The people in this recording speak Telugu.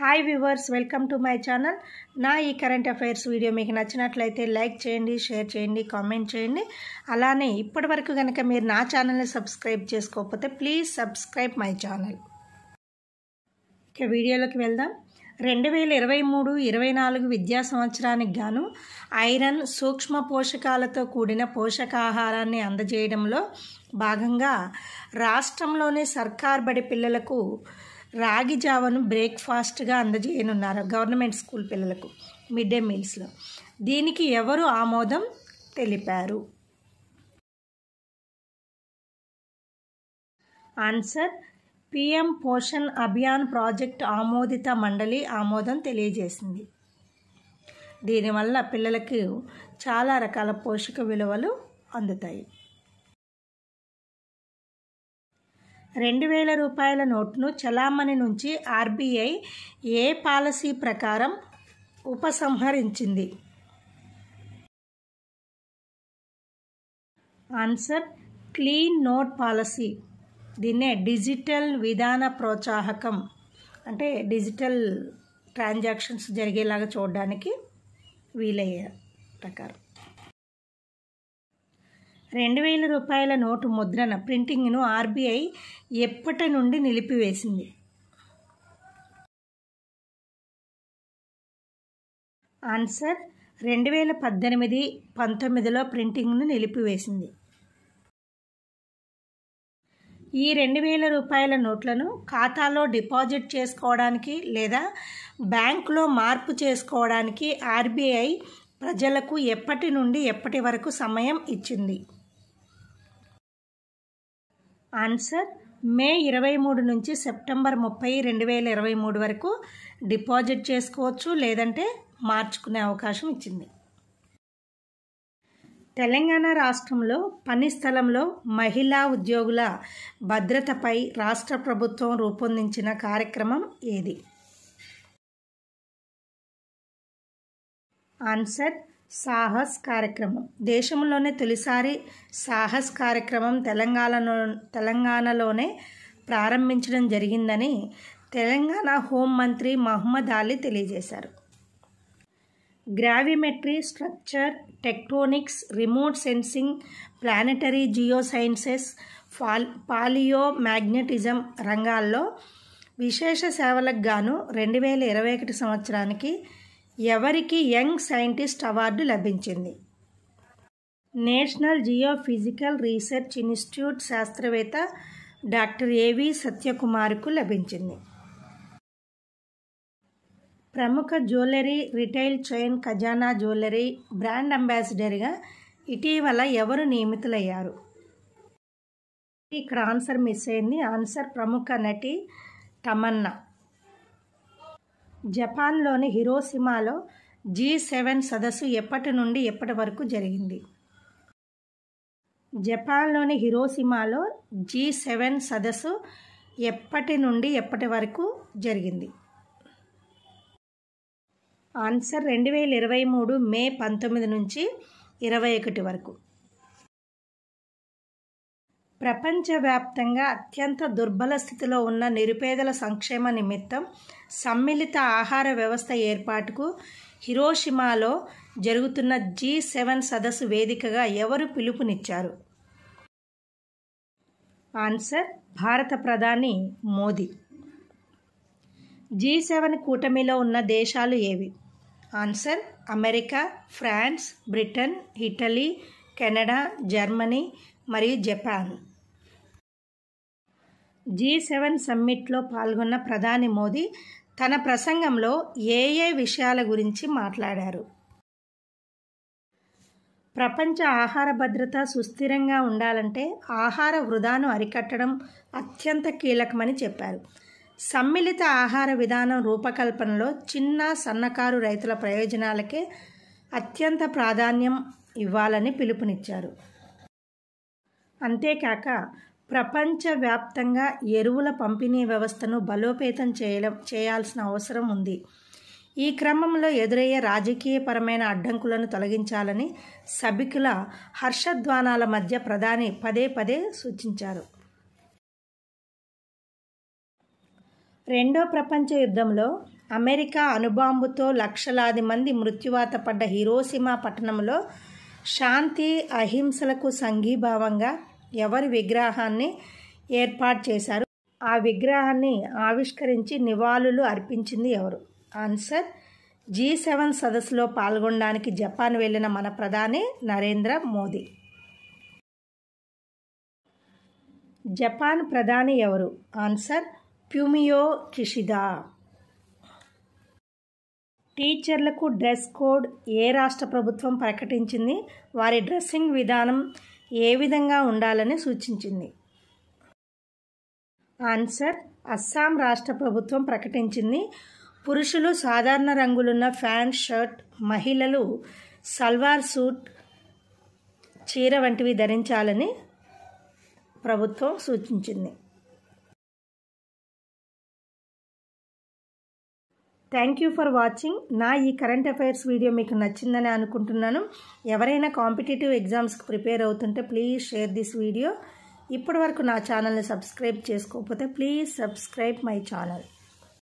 hi viewers welcome to my channel నా ఈ కరెంట్ అఫైర్స్ వీడియో మీకు నచ్చినట్లయితే లైక్ చేయండి షేర్ చేయండి కామెంట్ చేయండి అలానే ఇప్పటివరకు కనుక మీరు నా ఛానల్ని సబ్స్క్రైబ్ చేసుకోకపోతే ప్లీజ్ సబ్స్క్రైబ్ మై ఛానల్ ఇక వీడియోలోకి వెళ్దాం రెండు వేల ఇరవై మూడు ఇరవై నాలుగు విద్యా సంవత్సరానికి గాను ఐరన్ సూక్ష్మ పోషకాలతో కూడిన పోషకాహారాన్ని అందజేయడంలో భాగంగా రాష్ట్రంలోని సర్కార్ బడి పిల్లలకు రాగి జావను బ్రేక్ఫాస్ట్గా అందజేయనున్నారు గవర్నమెంట్ స్కూల్ పిల్లలకు మిడ్ డే మీల్స్లో దీనికి ఎవరు ఆమోదం తెలిపారు answer PM Poshan Abhiyan project ఆమోదిత మండలి ఆమోదం తెలియజేసింది దీనివల్ల పిల్లలకు చాలా రకాల పోషక విలువలు అందుతాయి రెండు వేల రూపాయల నోట్ను చలామణి నుంచి ఆర్బీఐ ఏ పాలసీ ప్రకారం ఉపసంహరించింది ఆన్సర్ క్లీన్ నోట్ పాలసీ దీన్నే డిజిటల్ విధాన ప్రోత్సాహకం అంటే డిజిటల్ ట్రాన్జాక్షన్స్ జరిగేలాగా చూడడానికి వీలయ్యే ప్రకారం రెండు వేల రూపాయల నోటు ముద్రణ ప్రింటింగ్ను ఆర్బీఐ ఎప్పటి నుండి నిలిపివేసింది ఆన్సర్ రెండు వేల పద్దెనిమిది పంతొమ్మిదిలో ప్రింటింగ్ను నిలిపివేసింది ఈ రెండు వేల రూపాయల నోట్లను ఖాతాలో డిపాజిట్ చేసుకోవడానికి లేదా బ్యాంకులో మార్పు చేసుకోవడానికి ఆర్బీఐ ప్రజలకు ఎప్పటి నుండి ఎప్పటి వరకు సమయం ఇచ్చింది ఆన్సర్ మే ఇరవై మూడు నుంచి సెప్టెంబర్ ముప్పై రెండు వేల ఇరవై మూడు వరకు డిపాజిట్ చేసుకోవచ్చు లేదంటే మార్చుకునే అవకాశం ఇచ్చింది తెలంగాణ రాష్ట్రంలో పని స్థలంలో మహిళా ఉద్యోగుల భద్రతపై రాష్ట్ర ప్రభుత్వం రూపొందించిన కార్యక్రమం ఏది ఆన్సర్ సాహస్ కార్యక్రమం దేశంలోనే తొలిసారి సాహస్ కార్యక్రమం తెలంగాణలో తెలంగాణలోనే ప్రారంభించడం జరిగిందని తెలంగాణ హోంమంత్రి మహమ్మద్ అలీ తెలియజేశారు gravimetry structure tectonics remote sensing planetary geo sciences fall paleomagnetism రంగాల్లో విశేష సేవలకు గాను రెండు వేల ఇరవై ఒకటి సంవత్సరానికి ఎవరికి యంగ్ సైంటిస్ట్ అవార్డు లభించింది నేషనల్ జియోఫిజికల్ రీసెర్చ్ ఇన్స్టిట్యూట్ శాస్త్రవేత్త డాక్టర్ ఏవి సత్యకుమార్కు లభించింది ప్రముఖ jewellery retail chain Khazana jewellery brand అంబాసిడర్గా ఇటీవల ఎవరు నియమితులయ్యారు ఇక్కడ ఆన్సర్ మిస్ అయింది ఆన్సర్ ప్రముఖ నటి తమన్నా జపాన్లోని హిరోసిమాలో జీ సెవెన్ సదస్సు ఎప్పటి నుండి ఎప్పటి వరకు జరిగింది జపాన్లోని హిరోసిమాలో జీ సెవెన్ సదస్సు ఎప్పటి నుండి ఎప్పటి వరకు జరిగింది ఆన్సర్ రెండు వేల ఇరవై మూడు మే పంతొమ్మిది నుంచి ఇరవై ఒకటి వరకు ప్రపంచవ్యాప్తంగా అత్యంత దుర్బల స్థితిలో ఉన్న నిరుపేదల సంక్షేమ నిమిత్తం సమ్మిళిత ఆహార వ్యవస్థ ఏర్పాటుకు హిరోషిమాలో జరుగుతున్న జీ సెవెన్ సదస్సు వేదికగా ఎవరు పిలుపునిచ్చారు ఆన్సర్ భారత ప్రధాని మోదీ జీ సెవెన్ కూటమిలో ఉన్న దేశాలు ఏవి answer America France Britain Italy Canada Germany మరియు జపాన్ జీ సెవెన్ సమ్మిట్లో పాల్గొన్న ప్రధాని మోదీ తన ప్రసంగంలో ఏ ఏ విషయాల గురించి మాట్లాడారు ప్రపంచ ఆహార భద్రత సుస్థిరంగా ఉండాలంటే ఆహార వృధాను అరికట్టడం అత్యంత కీలకమని చెప్పారు సమ్మిళిత ఆహార విధానం రూపకల్పనలో చిన్న సన్నకారు రైతుల ప్రయోజనాలకే అత్యంత ప్రాధాన్యం ఇవ్వాలని పిలుపునిచ్చారు అంతేకాక ప్రపంచవ్యాప్తంగా ఎరువుల పంపిణీ వ్యవస్థను బలోపేతం చేయడం చేయాల్సిన అవసరం ఉంది ఈ క్రమంలో ఎదురయ్యే రాజకీయపరమైన అడ్డంకులను తొలగించాలని సభికుల హర్షధ్వానాల మధ్య ప్రధాని పదే పదే సూచించారు రెండో ప్రపంచ యుద్ధంలో అమెరికా అణుబాంబుతో లక్షలాది మంది మృత్యువాత పడ్డ హీరోసిమా పట్టణంలో శాంతి అహింసలకు సంఘీభావంగా ఎవరి విగ్రహాన్ని ఏర్పాటు చేశారు ఆ విగ్రహాన్ని ఆవిష్కరించి నివాళులు అర్పించింది ఎవరు ఆన్సర్ జీ సెవెన్ సదస్సులో పాల్గొనడానికి జపాన్ వెళ్ళిన మన ప్రధాని నరేంద్ర మోదీ జపాన్ ప్రధాని ఎవరు ఆన్సర్ ప్యూమియో కిషిదా టీచర్లకు డ్రెస్ కోడ్ ఏ రాష్ట్ర ప్రభుత్వం ప్రకటించింది వారి డ్రెస్సింగ్ విధానం ఏ విధంగా ఉండాలని సూచించింది ఆన్సర్ అస్సాం రాష్ట్ర ప్రభుత్వం ప్రకటించింది పురుషులు సాధారణ రంగులున్న ఫ్యాంట్ షర్ట్ మహిళలు సల్వార్ సూట్ చీర వంటివి ధరించాలని ప్రభుత్వం సూచించింది థ్యాంక్ యూ ఫర్ వాచింగ్ నా ఈ కరెంట్ అఫైర్స్ వీడియో మీకు నచ్చిందని అనుకుంటున్నాను ఎవరైనా కాంపిటేటివ్ ఎగ్జామ్స్కి ప్రిపేర్ అవుతుంటే ప్లీజ్ షేర్ దిస్ వీడియో ఇప్పటి వరకు నా ఛానల్ని సబ్స్క్రైబ్ చేసుకోకపోతే ప్లీజ్ సబ్స్క్రైబ్ మై ఛానల్